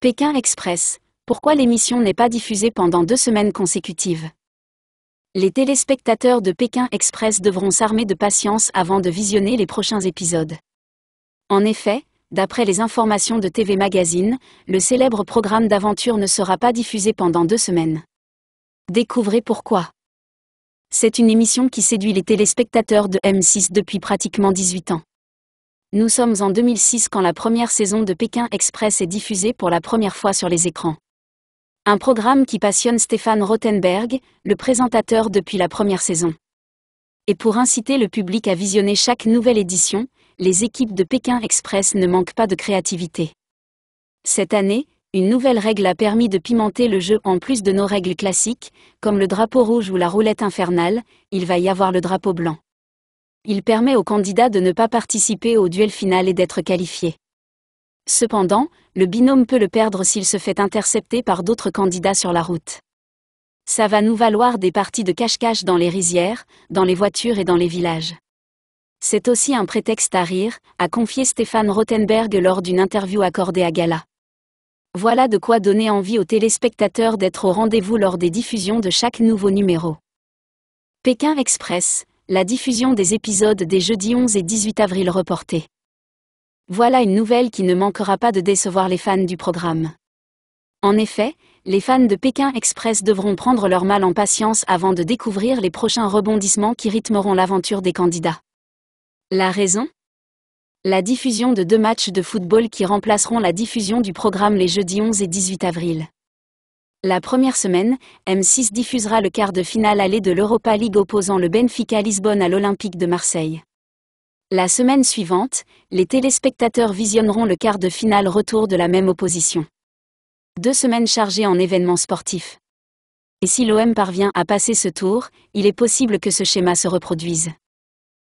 Pékin Express. Pourquoi l'émission n'est pas diffusée pendant deux semaines consécutives Les téléspectateurs de Pékin Express devront s'armer de patience avant de visionner les prochains épisodes. En effet, d'après les informations de TV Magazine, le célèbre programme d'aventure ne sera pas diffusé pendant deux semaines. Découvrez pourquoi. C'est une émission qui séduit les téléspectateurs de M6 depuis pratiquement 18 ans. Nous sommes en 2006 quand la première saison de Pékin Express est diffusée pour la première fois sur les écrans. Un programme qui passionne Stéphane Rothenberg, le présentateur depuis la première saison. Et pour inciter le public à visionner chaque nouvelle édition, les équipes de Pékin Express ne manquent pas de créativité. Cette année, une nouvelle règle a permis de pimenter le jeu en plus de nos règles classiques, comme le drapeau rouge ou la roulette infernale, il va y avoir le drapeau blanc. Il permet aux candidats de ne pas participer au duel final et d'être qualifié. Cependant, le binôme peut le perdre s'il se fait intercepter par d'autres candidats sur la route. Ça va nous valoir des parties de cache-cache dans les rizières, dans les voitures et dans les villages. C'est aussi un prétexte à rire, a confié Stéphane Rothenberg lors d'une interview accordée à Gala. Voilà de quoi donner envie aux téléspectateurs d'être au rendez-vous lors des diffusions de chaque nouveau numéro. Pékin Express, la diffusion des épisodes des jeudis 11 et 18 avril reportée. Voilà une nouvelle qui ne manquera pas de décevoir les fans du programme. En effet, les fans de Pékin Express devront prendre leur mal en patience avant de découvrir les prochains rebondissements qui rythmeront l'aventure des candidats. La raison La diffusion de deux matchs de football qui remplaceront la diffusion du programme les jeudis 11 et 18 avril. La première semaine, M6 diffusera le quart de finale aller de l'Europa League opposant le Benfica Lisbonne à l'Olympique de Marseille. La semaine suivante, les téléspectateurs visionneront le quart de finale retour de la même opposition. Deux semaines chargées en événements sportifs. Et si l'OM parvient à passer ce tour, il est possible que ce schéma se reproduise.